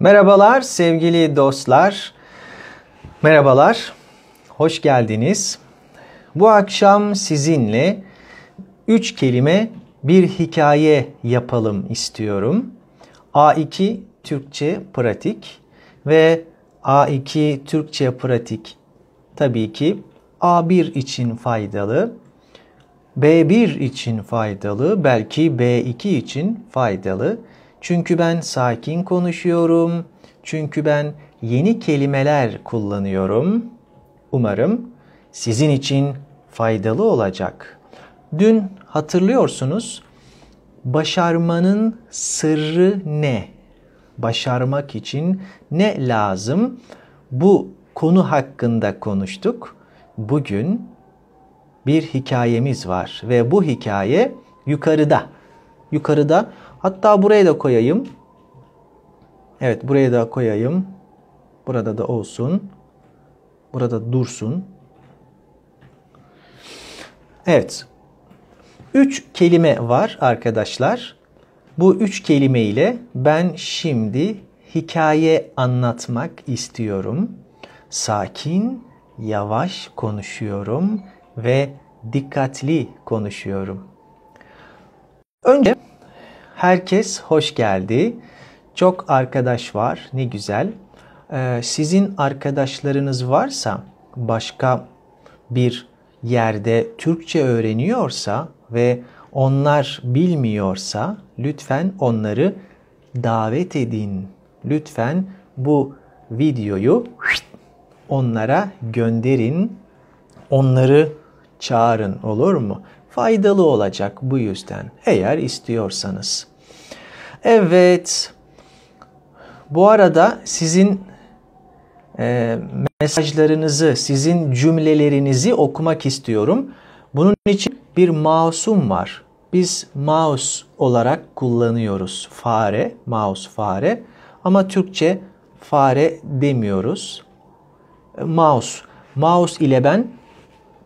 Merhabalar sevgili dostlar. Merhabalar. Hoş geldiniz. Bu akşam sizinle üç kelime bir hikaye yapalım istiyorum. A2 Türkçe pratik ve A2 Türkçe pratik tabii ki A1 için faydalı, B1 için faydalı, belki B2 için faydalı. Çünkü ben sakin konuşuyorum. Çünkü ben yeni kelimeler kullanıyorum. Umarım sizin için faydalı olacak. Dün hatırlıyorsunuz başarmanın sırrı ne? Başarmak için ne lazım? Bu konu hakkında konuştuk. Bugün bir hikayemiz var ve bu hikaye yukarıda. Yukarıda Hatta buraya da koyayım. Evet buraya da koyayım. Burada da olsun. Burada dursun. Evet. Üç kelime var arkadaşlar. Bu üç kelime ile ben şimdi hikaye anlatmak istiyorum. Sakin, yavaş konuşuyorum ve dikkatli konuşuyorum. Önce Herkes hoş geldi. Çok arkadaş var. Ne güzel. Ee, sizin arkadaşlarınız varsa başka bir yerde Türkçe öğreniyorsa ve onlar bilmiyorsa lütfen onları davet edin. Lütfen bu videoyu onlara gönderin. Onları çağırın olur mu? Faydalı olacak bu yüzden eğer istiyorsanız. Evet. Bu arada sizin e, mesajlarınızı, sizin cümlelerinizi okumak istiyorum. Bunun için bir mouse'um var. Biz mouse olarak kullanıyoruz. Fare, mouse fare. Ama Türkçe fare demiyoruz. E, mouse. Mouse ile ben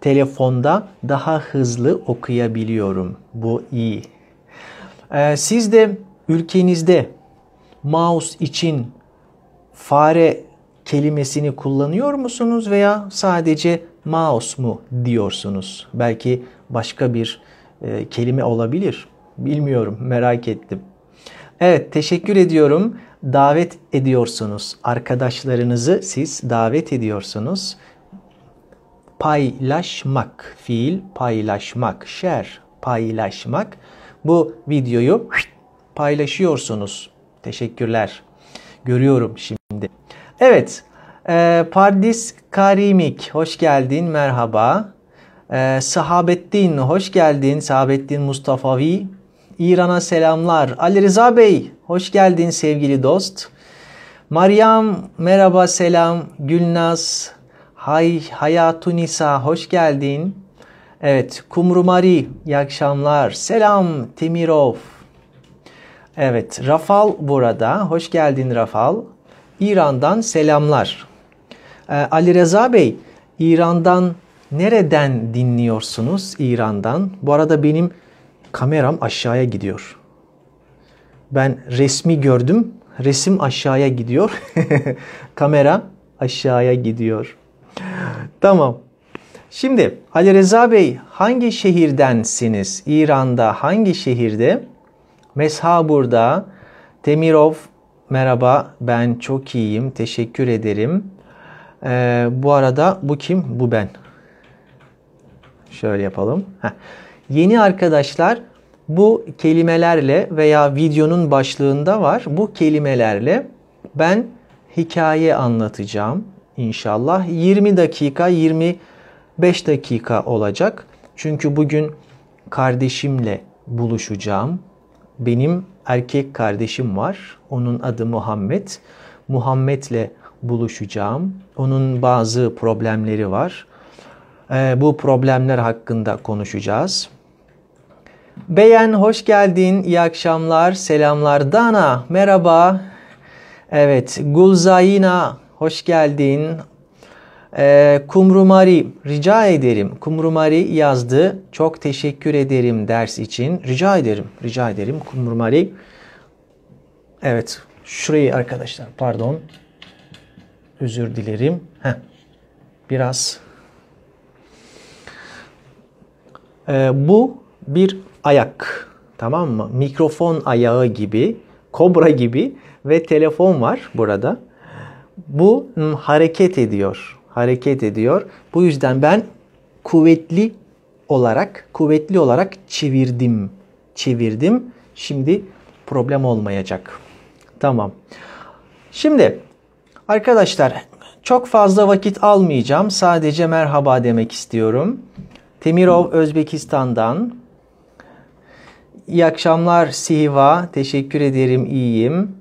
telefonda daha hızlı okuyabiliyorum. Bu iyi. Ee, siz de ülkenizde mouse için fare kelimesini kullanıyor musunuz veya sadece mouse mu diyorsunuz? Belki başka bir e, kelime olabilir. Bilmiyorum, merak ettim. Evet, teşekkür ediyorum. Davet ediyorsunuz. Arkadaşlarınızı siz davet ediyorsunuz. Paylaşmak, fiil paylaşmak, share paylaşmak. Bu videoyu paylaşıyorsunuz. Teşekkürler. Görüyorum şimdi. Evet. E, Pardis Karimik hoş geldin. Merhaba. E, Sahabettin hoş geldin. Sahabettin Mustafavi. İran'a selamlar. Ali Rıza Bey hoş geldin sevgili dost. Maryam merhaba selam. Gülnaz Hay Hayatunisa hoş geldin. Evet Kumru Kumrumari iyi akşamlar. Selam Timirov Evet, Rafal burada. Hoş geldin Rafal. İran'dan selamlar. Ee, Ali Reza Bey, İran'dan nereden dinliyorsunuz? İran'dan. Bu arada benim kameram aşağıya gidiyor. Ben resmi gördüm. Resim aşağıya gidiyor. Kamera aşağıya gidiyor. tamam. Şimdi Ali Reza Bey hangi şehirdensiniz? İran'da hangi şehirde? Mesha burada. Demirov merhaba ben çok iyiyim teşekkür ederim. Ee, bu arada bu kim? Bu ben. Şöyle yapalım. Heh. Yeni arkadaşlar bu kelimelerle veya videonun başlığında var. Bu kelimelerle ben hikaye anlatacağım inşallah. 20 dakika 25 dakika olacak. Çünkü bugün kardeşimle buluşacağım benim erkek kardeşim var. Onun adı Muhammed. Muhammed'le buluşacağım. Onun bazı problemleri var. Ee, bu problemler hakkında konuşacağız. Beyen hoş geldin. İyi akşamlar. Selamlar. Dana merhaba. Evet Gulzayina hoş geldin. E, Kumrumari rica ederim. Kumrumari yazdı. Çok teşekkür ederim ders için. Rica ederim. Rica ederim. Kumrumari. Evet. Şurayı arkadaşlar pardon. Özür dilerim. Heh. Biraz. E, bu bir ayak. Tamam mı? Mikrofon ayağı gibi. Kobra gibi. Ve telefon var burada. Bu hmm, hareket ediyor hareket ediyor. Bu yüzden ben kuvvetli olarak, kuvvetli olarak çevirdim. Çevirdim. Şimdi problem olmayacak. Tamam. Şimdi arkadaşlar çok fazla vakit almayacağım. Sadece merhaba demek istiyorum. Temirov Özbekistan'dan. İyi akşamlar Sihiva. Teşekkür ederim. İyiyim.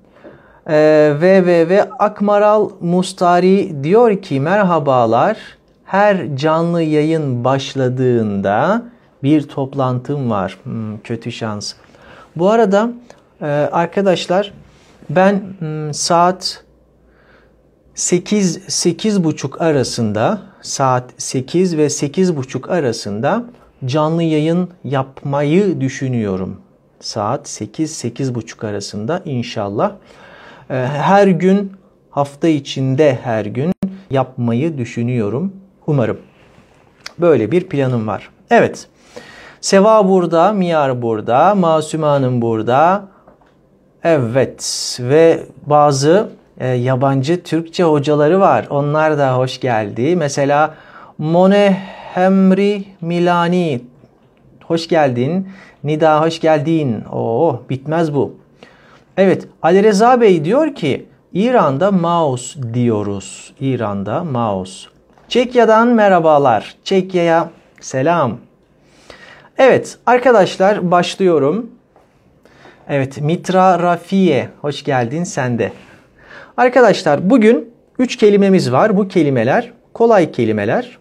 Ee, VVV Akmaral Mustari diyor ki merhabalar her canlı yayın başladığında bir toplantım var. Hmm, kötü şans. Bu arada e, arkadaşlar ben hmm, saat 8 buçuk arasında saat 8 ve buçuk arasında canlı yayın yapmayı düşünüyorum. Saat 8 buçuk arasında inşallah. Ee, her gün hafta içinde her gün yapmayı düşünüyorum. Umarım. Böyle bir planım var. Evet. Seva burada, Miyar burada, Masum Hanım burada. Evet ve bazı e, yabancı Türkçe hocaları var. Onlar da hoş geldi. Mesela Mone Hemri Milani. Hoş geldin. Nida hoş geldin. Oo bitmez bu. Evet Ali Reza Bey diyor ki İran'da Maus diyoruz. İran'da Maus. Çekya'dan merhabalar. Çekya'ya selam. Evet arkadaşlar başlıyorum. Evet Mitra Rafiye hoş geldin sen de. Arkadaşlar bugün 3 kelimemiz var. Bu kelimeler kolay kelimeler.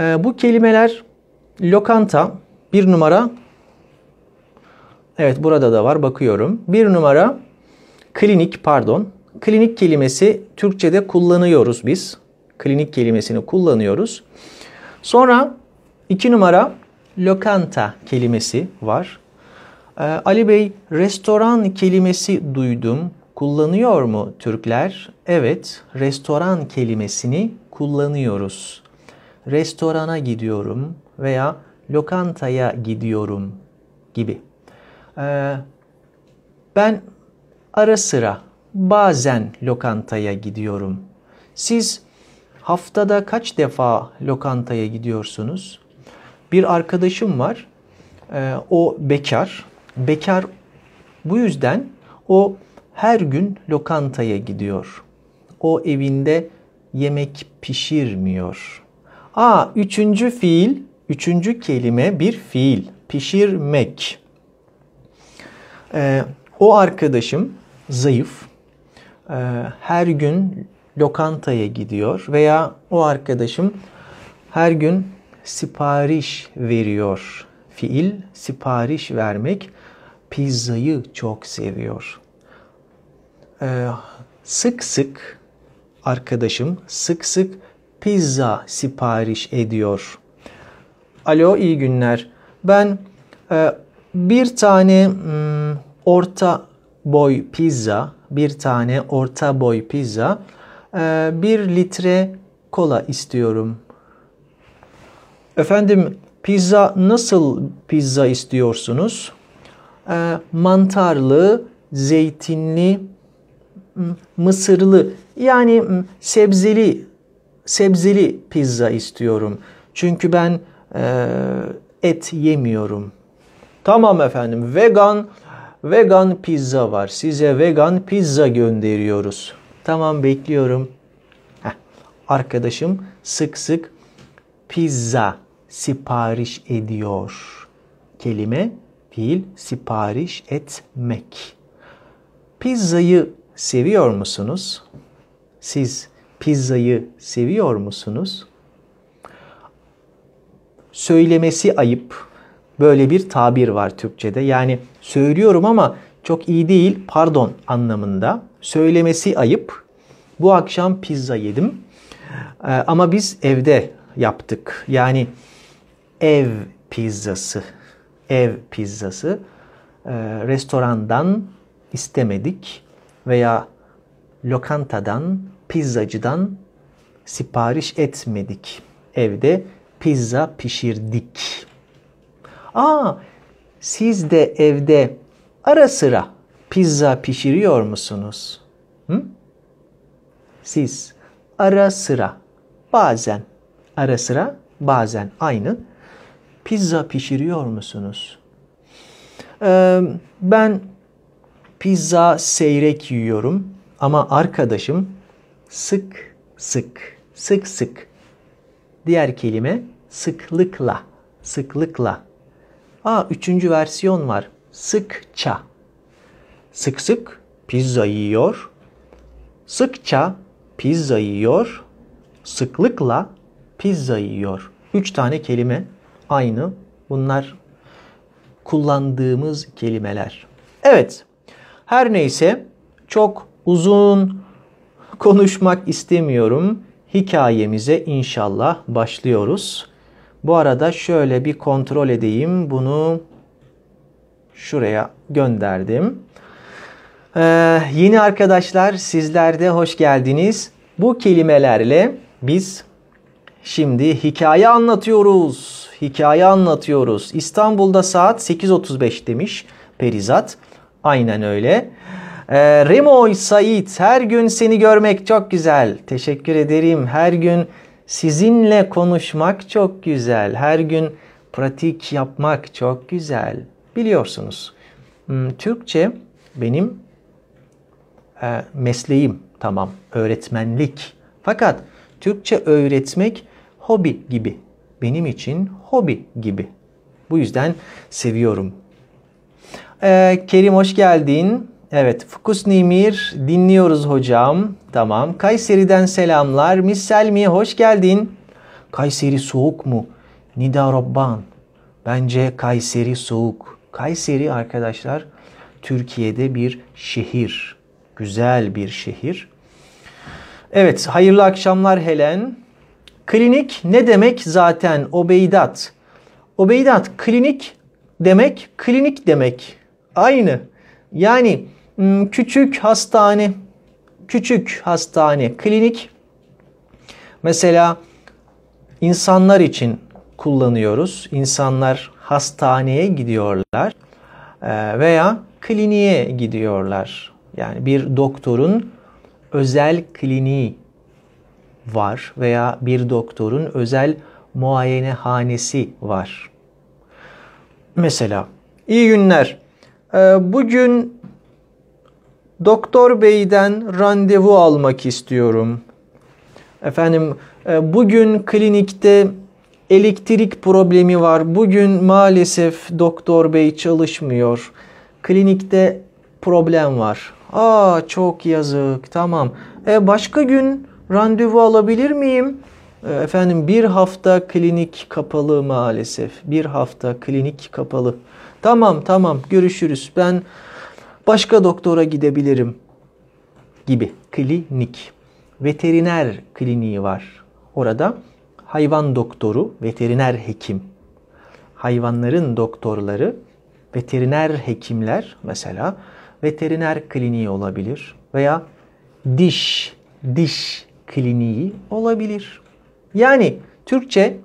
Ee, bu kelimeler lokanta bir numara Evet burada da var bakıyorum. Bir numara klinik pardon. Klinik kelimesi Türkçe'de kullanıyoruz biz. Klinik kelimesini kullanıyoruz. Sonra iki numara lokanta kelimesi var. Ee, Ali Bey restoran kelimesi duydum. Kullanıyor mu Türkler? Evet restoran kelimesini kullanıyoruz. Restorana gidiyorum veya lokantaya gidiyorum gibi. Ee, ben ara sıra bazen lokantaya gidiyorum. Siz haftada kaç defa lokantaya gidiyorsunuz? Bir arkadaşım var. Ee, o bekar. Bekar bu yüzden o her gün lokantaya gidiyor. O evinde yemek pişirmiyor. Aa üçüncü fiil, üçüncü kelime bir fiil. Pişirmek. Ee, o arkadaşım zayıf. Ee, her gün lokantaya gidiyor veya o arkadaşım her gün sipariş veriyor. Fiil sipariş vermek pizzayı çok seviyor. Ee, sık sık arkadaşım sık sık pizza sipariş ediyor. Alo iyi günler. Ben e, bir tane hmm, orta boy pizza, bir tane orta boy pizza, ee, bir litre kola istiyorum. Efendim pizza nasıl pizza istiyorsunuz? Ee, mantarlı, zeytinli, mısırlı yani sebzeli sebzeli pizza istiyorum. Çünkü ben e, et yemiyorum. Tamam efendim vegan Vegan pizza var. Size vegan pizza gönderiyoruz. Tamam bekliyorum. Heh. Arkadaşım sık sık pizza sipariş ediyor. Kelime fiil sipariş etmek. Pizzayı seviyor musunuz? Siz pizzayı seviyor musunuz? Söylemesi ayıp böyle bir tabir var Türkçe'de. Yani söylüyorum ama çok iyi değil pardon anlamında. Söylemesi ayıp. Bu akşam pizza yedim ee, ama biz evde yaptık. Yani ev pizzası. Ev pizzası. Ee, restorandan istemedik veya lokantadan, pizzacıdan sipariş etmedik. Evde pizza pişirdik. Aa siz de evde ara sıra pizza pişiriyor musunuz? Hı? Siz ara sıra bazen ara sıra bazen aynı pizza pişiriyor musunuz? Ee, ben pizza seyrek yiyorum ama arkadaşım sık sık sık sık diğer kelime sıklıkla sıklıkla Aa üçüncü versiyon var. Sıkça. Sık sık pizza yiyor. Sıkça pizza yiyor. Sıklıkla pizza yiyor. Üç tane kelime aynı. Bunlar kullandığımız kelimeler. Evet. Her neyse çok uzun konuşmak istemiyorum. Hikayemize inşallah başlıyoruz. Bu arada şöyle bir kontrol edeyim. Bunu şuraya gönderdim. Ee, yeni arkadaşlar sizler de hoş geldiniz. Bu kelimelerle biz şimdi hikaye anlatıyoruz. Hikaye anlatıyoruz. İstanbul'da saat 8.35 demiş Perizat. Aynen öyle. Ee, Remoy Sait her gün seni görmek çok güzel. Teşekkür ederim. Her gün Sizinle konuşmak çok güzel. Her gün pratik yapmak çok güzel. Biliyorsunuz hmm, Türkçe benim e, mesleğim tamam öğretmenlik. Fakat Türkçe öğretmek hobi gibi. Benim için hobi gibi. Bu yüzden seviyorum. Ee, Kerim hoş geldin. Evet, Fukus Nimir dinliyoruz hocam. Tamam. Kayseri'den selamlar. Misal Selmi Hoş geldin. Kayseri soğuk mu? Nida Robban. Bence Kayseri soğuk. Kayseri arkadaşlar Türkiye'de bir şehir. Güzel bir şehir. Evet, hayırlı akşamlar Helen. Klinik ne demek zaten Obeydat? Obeydat klinik demek, klinik demek. Aynı. Yani Hmm, küçük hastane, küçük hastane, klinik mesela insanlar için kullanıyoruz. İnsanlar hastaneye gidiyorlar e, veya kliniğe gidiyorlar. Yani bir doktorun özel kliniği var veya bir doktorun özel muayenehanesi var. Mesela iyi günler. E, bugün doktor beyden randevu almak istiyorum. Efendim e, bugün klinikte elektrik problemi var. Bugün maalesef doktor bey çalışmıyor. Klinikte problem var. Aa çok yazık tamam. E başka gün randevu alabilir miyim? E, efendim bir hafta klinik kapalı maalesef. Bir hafta klinik kapalı. Tamam tamam görüşürüz. Ben başka doktora gidebilirim gibi klinik. Veteriner kliniği var. Orada hayvan doktoru, veteriner hekim. Hayvanların doktorları, veteriner hekimler mesela veteriner kliniği olabilir veya diş diş kliniği olabilir. Yani Türkçe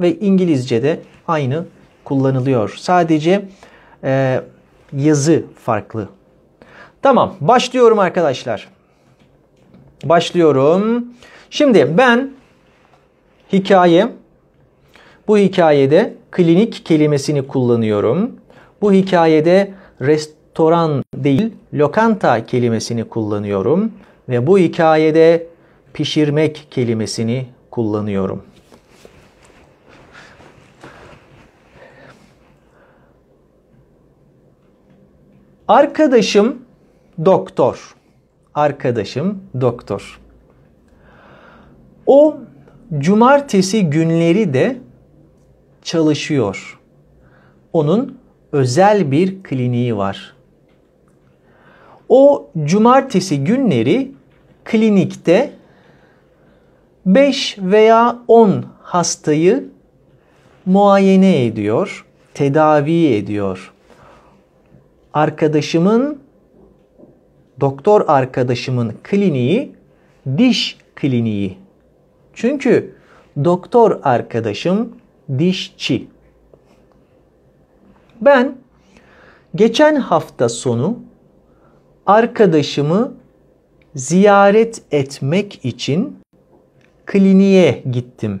ve İngilizce'de aynı kullanılıyor. Sadece e, yazı farklı. Tamam başlıyorum arkadaşlar. Başlıyorum. Şimdi ben hikaye bu hikayede klinik kelimesini kullanıyorum. Bu hikayede restoran değil lokanta kelimesini kullanıyorum ve bu hikayede pişirmek kelimesini kullanıyorum. Arkadaşım doktor. Arkadaşım doktor. O cumartesi günleri de çalışıyor. Onun özel bir kliniği var. O cumartesi günleri klinikte 5 veya 10 hastayı muayene ediyor, tedavi ediyor arkadaşımın doktor arkadaşımın kliniği diş kliniği. Çünkü doktor arkadaşım dişçi. Ben geçen hafta sonu arkadaşımı ziyaret etmek için kliniğe gittim.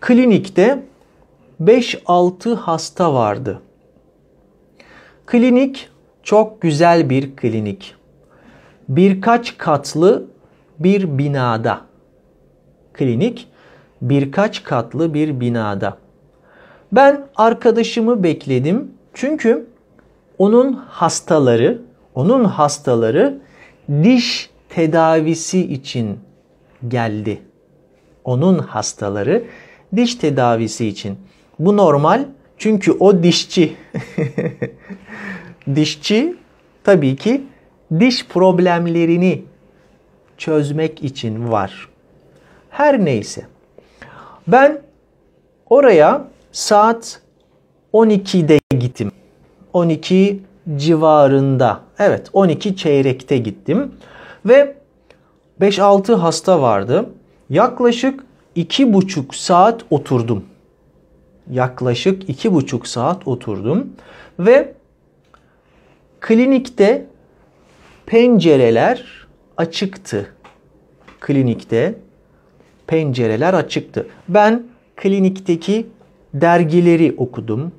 Klinikte 5-6 hasta vardı. Klinik çok güzel bir klinik. Birkaç katlı bir binada. Klinik birkaç katlı bir binada. Ben arkadaşımı bekledim. Çünkü onun hastaları, onun hastaları diş tedavisi için geldi. Onun hastaları diş tedavisi için. Bu normal çünkü o dişçi. dişçi tabii ki diş problemlerini çözmek için var. Her neyse. Ben oraya saat 12'de gittim. 12 civarında. Evet 12 çeyrekte gittim. Ve 5-6 hasta vardı. Yaklaşık 2,5 saat oturdum yaklaşık iki buçuk saat oturdum ve klinikte pencereler açıktı. Klinikte pencereler açıktı. Ben klinikteki dergileri okudum,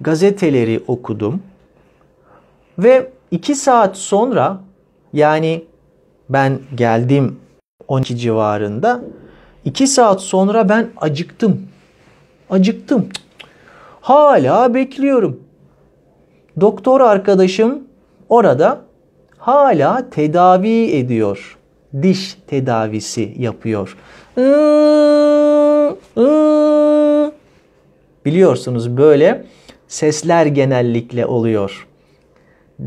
gazeteleri okudum ve iki saat sonra yani ben geldim 12 civarında. 2 saat sonra ben acıktım. Acıktım. Hala bekliyorum. Doktor arkadaşım orada hala tedavi ediyor. Diş tedavisi yapıyor. Iı. Biliyorsunuz böyle sesler genellikle oluyor.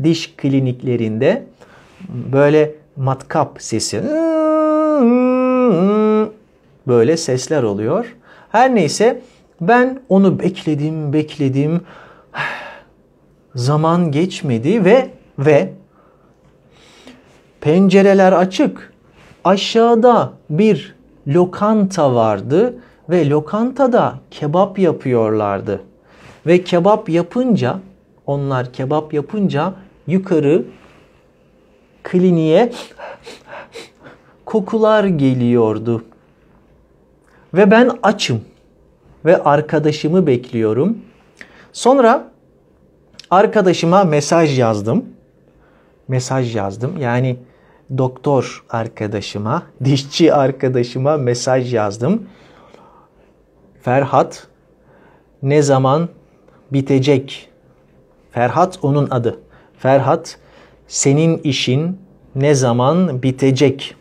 Diş kliniklerinde böyle matkap sesi ıı, ıı, böyle sesler oluyor. Her neyse ben onu bekledim, bekledim. Zaman geçmedi ve ve pencereler açık. Aşağıda bir lokanta vardı ve lokantada kebap yapıyorlardı. Ve kebap yapınca onlar kebap yapınca yukarı kliniğe kokular geliyordu. Ve ben açım ve arkadaşımı bekliyorum. Sonra arkadaşıma mesaj yazdım. Mesaj yazdım. Yani doktor arkadaşıma, dişçi arkadaşıma mesaj yazdım. Ferhat ne zaman bitecek? Ferhat onun adı. Ferhat senin işin ne zaman bitecek?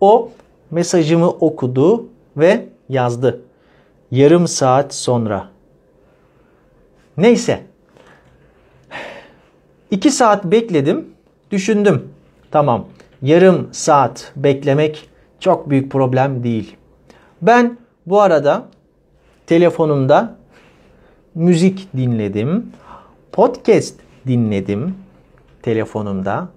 O mesajımı okudu ve yazdı. Yarım saat sonra. Neyse. İki saat bekledim. Düşündüm. Tamam. Yarım saat beklemek çok büyük problem değil. Ben bu arada telefonumda müzik dinledim. Podcast dinledim telefonumda.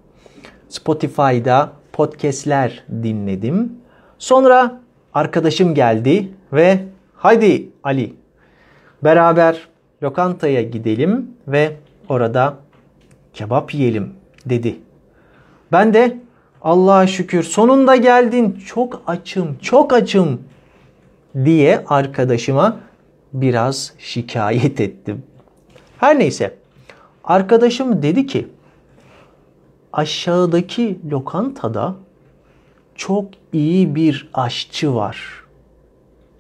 Spotify'da podcast'ler dinledim. Sonra arkadaşım geldi ve haydi Ali beraber lokantaya gidelim ve orada kebap yiyelim dedi. Ben de Allah'a şükür sonunda geldin çok açım çok açım diye arkadaşıma biraz şikayet ettim. Her neyse arkadaşım dedi ki aşağıdaki lokantada çok iyi bir aşçı var.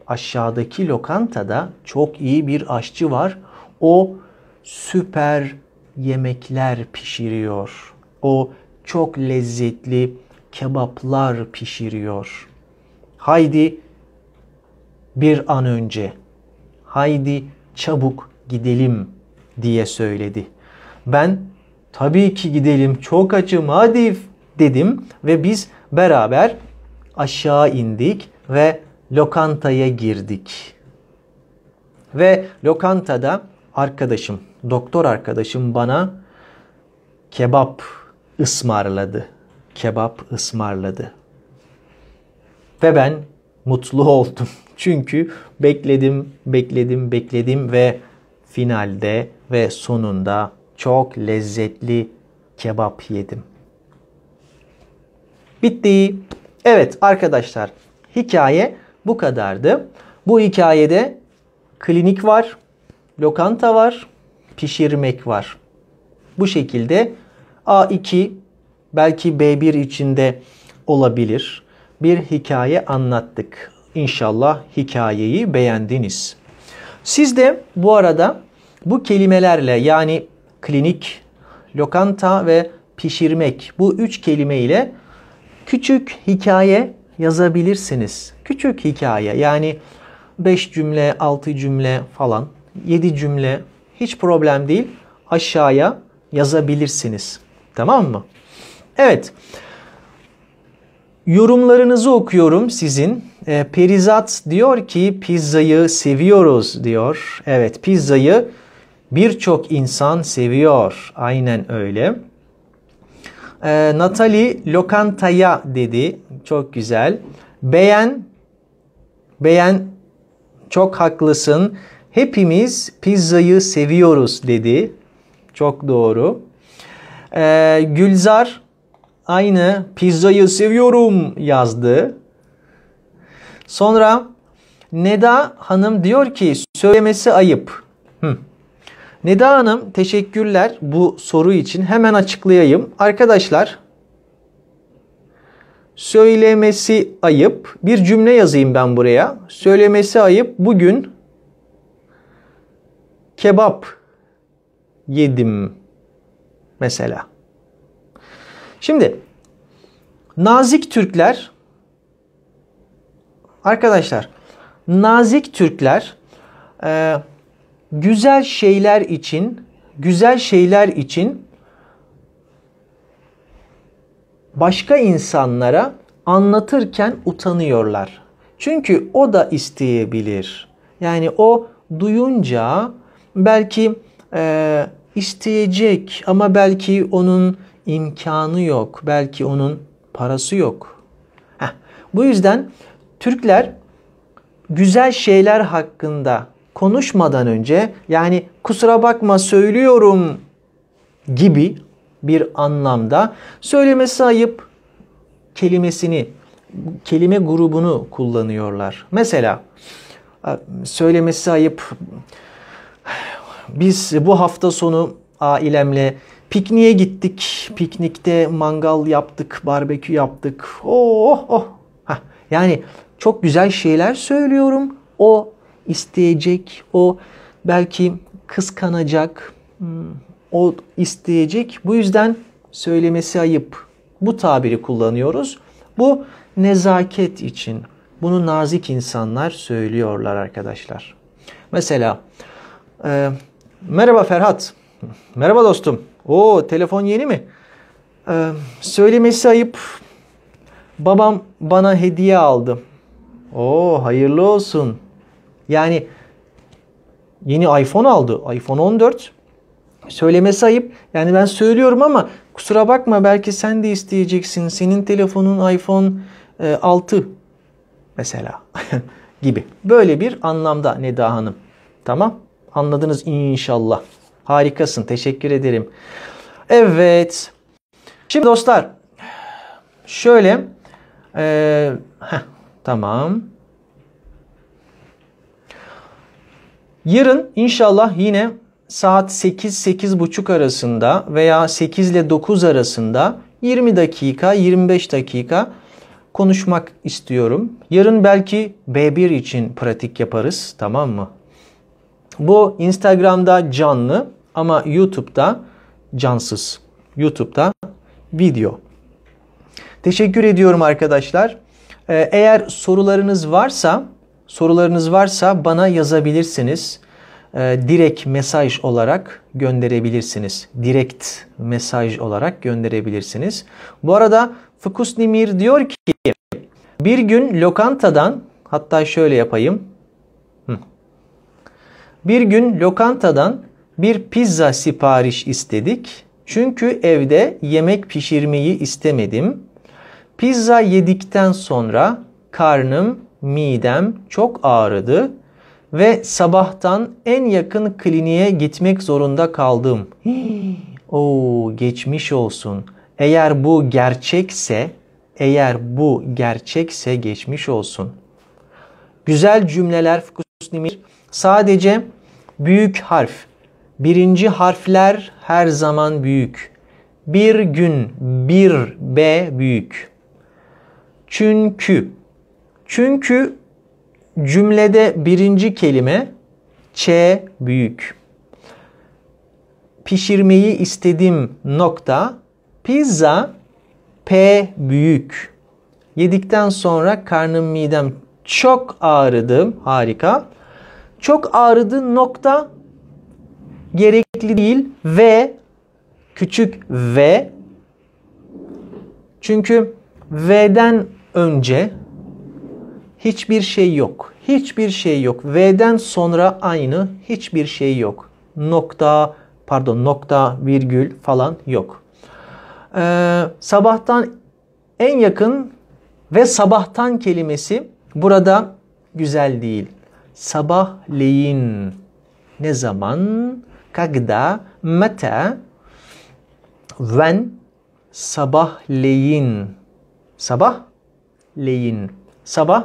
Aşağıdaki lokantada çok iyi bir aşçı var. O süper yemekler pişiriyor. O çok lezzetli kebaplar pişiriyor. Haydi bir an önce. Haydi çabuk gidelim diye söyledi. Ben tabii ki gidelim çok açım hadi dedim ve biz beraber aşağı indik ve lokantaya girdik. Ve lokantada arkadaşım, doktor arkadaşım bana kebap ısmarladı. Kebap ısmarladı. Ve ben mutlu oldum. Çünkü bekledim, bekledim, bekledim ve finalde ve sonunda çok lezzetli kebap yedim. Bitti. Evet arkadaşlar hikaye bu kadardı. Bu hikayede klinik var, lokanta var, pişirmek var. Bu şekilde A2 belki B1 içinde olabilir. Bir hikaye anlattık. İnşallah hikayeyi beğendiniz. Siz de bu arada bu kelimelerle yani klinik, lokanta ve pişirmek bu üç kelimeyle ile küçük hikaye yazabilirsiniz. Küçük hikaye yani 5 cümle, 6 cümle falan, 7 cümle hiç problem değil. Aşağıya yazabilirsiniz. Tamam mı? Evet. Yorumlarınızı okuyorum sizin. E, Perizat diyor ki pizzayı seviyoruz diyor. Evet pizzayı birçok insan seviyor. Aynen öyle. E, ee, Natali lokantaya dedi. Çok güzel. Beğen, beğen çok haklısın. Hepimiz pizzayı seviyoruz dedi. Çok doğru. E, Gülzar aynı pizzayı seviyorum yazdı. Sonra Neda Hanım diyor ki söylemesi ayıp. Hı. Neda Hanım teşekkürler bu soru için. Hemen açıklayayım. Arkadaşlar söylemesi ayıp. Bir cümle yazayım ben buraya. Söylemesi ayıp bugün kebap yedim mesela. Şimdi nazik Türkler arkadaşlar nazik Türkler e, güzel şeyler için güzel şeyler için başka insanlara anlatırken utanıyorlar. Çünkü o da isteyebilir. Yani o duyunca belki e, isteyecek ama belki onun imkanı yok. Belki onun parası yok. Heh. Bu yüzden Türkler güzel şeyler hakkında konuşmadan önce yani kusura bakma söylüyorum gibi bir anlamda söylemesi ayıp kelimesini kelime grubunu kullanıyorlar. Mesela e, söylemesi ayıp biz bu hafta sonu ailemle pikniğe gittik. Piknikte mangal yaptık, barbekü yaptık. Oh oh. oh. Heh. Yani çok güzel şeyler söylüyorum. O isteyecek, o belki kıskanacak, hmm, o isteyecek. Bu yüzden söylemesi ayıp. Bu tabiri kullanıyoruz. Bu nezaket için. Bunu nazik insanlar söylüyorlar arkadaşlar. Mesela e, merhaba Ferhat. Merhaba dostum. O telefon yeni mi? E, söylemesi ayıp. Babam bana hediye aldı. o hayırlı olsun. Yani yeni iPhone aldı. iPhone 14. Söylemesi ayıp. Yani ben söylüyorum ama kusura bakma belki sen de isteyeceksin. Senin telefonun iPhone 6 e, mesela gibi. Böyle bir anlamda Neda Hanım. Tamam. Anladınız inşallah. Harikasın. Teşekkür ederim. Evet. Şimdi dostlar şöyle ee, heh, tamam. Yarın inşallah yine saat 8-8.30 arasında veya 8 ile 9 arasında 20 dakika, 25 dakika konuşmak istiyorum. Yarın belki B1 için pratik yaparız tamam mı? Bu Instagram'da canlı ama YouTube'da cansız. YouTube'da video. Teşekkür ediyorum arkadaşlar. Ee, eğer sorularınız varsa Sorularınız varsa bana yazabilirsiniz. Ee, direkt mesaj olarak gönderebilirsiniz. Direkt mesaj olarak gönderebilirsiniz. Bu arada Fukus Nimir diyor ki bir gün lokantadan hatta şöyle yapayım. Bir gün lokantadan bir pizza sipariş istedik. Çünkü evde yemek pişirmeyi istemedim. Pizza yedikten sonra karnım midem çok ağrıdı ve sabahtan en yakın kliniğe gitmek zorunda kaldım. Oo geçmiş olsun. Eğer bu gerçekse, eğer bu gerçekse geçmiş olsun. Güzel cümleler Fukusnimir sadece büyük harf. Birinci harfler her zaman büyük. Bir gün bir B büyük. Çünkü çünkü cümlede birinci kelime Ç büyük. Pişirmeyi istedim nokta. Pizza P büyük. Yedikten sonra karnım midem çok ağrıdı. Harika. Çok ağrıdı nokta gerekli değil ve küçük ve çünkü V'den önce hiçbir şey yok. Hiçbir şey yok. V'den sonra aynı hiçbir şey yok. Nokta, pardon nokta, virgül falan yok. Ee, sabahtan en yakın ve sabahtan kelimesi burada güzel değil. Sabahleyin. Ne zaman? Kagda, mete when, sabahleyin. Sabahleyin. Sabah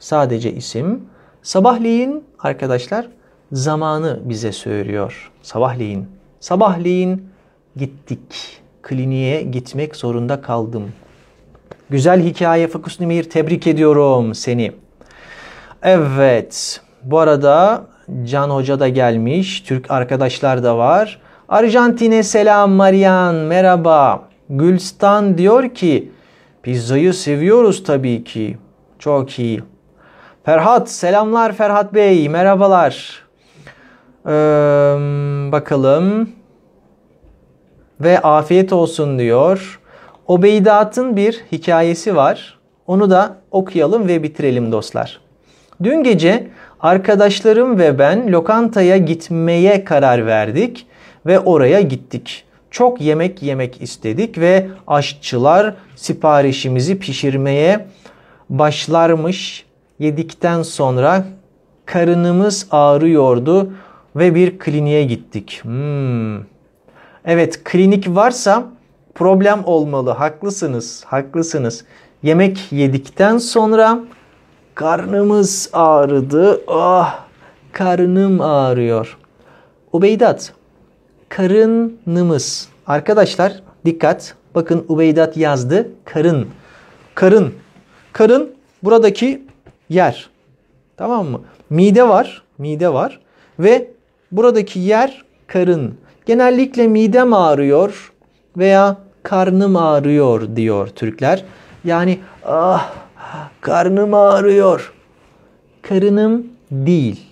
Sadece isim. Sabahleyin arkadaşlar zamanı bize söylüyor. Sabahleyin. Sabahleyin gittik. Kliniğe gitmek zorunda kaldım. Güzel hikaye Fakus Nimir tebrik ediyorum seni. Evet. Bu arada Can Hoca da gelmiş. Türk arkadaşlar da var. Arjantin'e selam Marian. Merhaba. Gülstan diyor ki pizzayı seviyoruz tabii ki. Çok iyi. Ferhat selamlar Ferhat Bey merhabalar. Ee, bakalım. Ve afiyet olsun diyor. Obeydat'ın bir hikayesi var. Onu da okuyalım ve bitirelim dostlar. Dün gece arkadaşlarım ve ben lokantaya gitmeye karar verdik ve oraya gittik. Çok yemek yemek istedik ve aşçılar siparişimizi pişirmeye başlarmış yedikten sonra karınımız ağrıyordu ve bir kliniğe gittik. Hmm. Evet klinik varsa problem olmalı. Haklısınız, haklısınız. Yemek yedikten sonra karnımız ağrıdı. Ah, karnım ağrıyor. Ubeydat, karınımız. Arkadaşlar dikkat. Bakın Ubeydat yazdı. Karın. Karın. Karın buradaki yer. Tamam mı? Mide var. Mide var. Ve buradaki yer karın. Genellikle midem ağrıyor veya karnım ağrıyor diyor Türkler. Yani ah karnım ağrıyor. Karınım değil.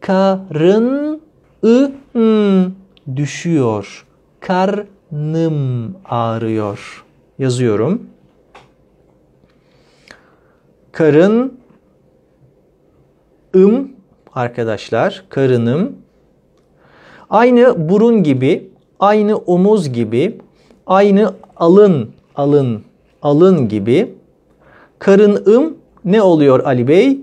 Karın ı -ın düşüyor. Karnım ağrıyor. Yazıyorum. Karın ım arkadaşlar karınım aynı burun gibi, aynı omuz gibi, aynı alın, alın, alın gibi. Karın ım ne oluyor Ali Bey?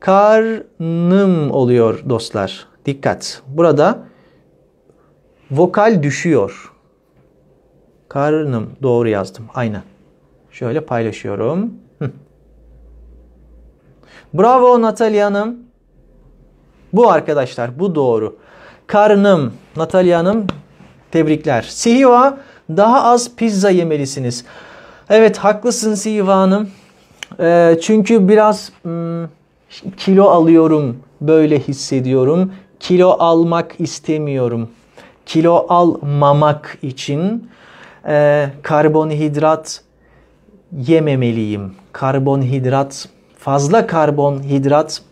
Karnım oluyor dostlar. Dikkat. Burada vokal düşüyor. Karnım doğru yazdım. Aynen. Şöyle paylaşıyorum. Bravo Natalya Hanım. Bu arkadaşlar bu doğru. Karnım Natalya Hanım tebrikler. Sihiva daha az pizza yemelisiniz. Evet haklısın Sihiva Hanım. E, çünkü biraz hmm, kilo alıyorum böyle hissediyorum. Kilo almak istemiyorum. Kilo almamak için e, karbonhidrat yememeliyim. Karbonhidrat fazla karbonhidrat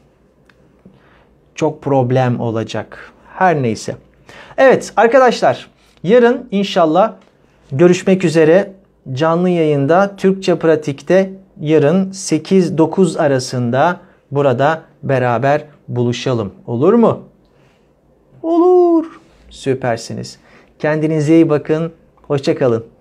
çok problem olacak. Her neyse. Evet arkadaşlar yarın inşallah görüşmek üzere canlı yayında Türkçe pratikte yarın 8-9 arasında burada beraber buluşalım. Olur mu? Olur. Süpersiniz. Kendinize iyi bakın. Hoşçakalın.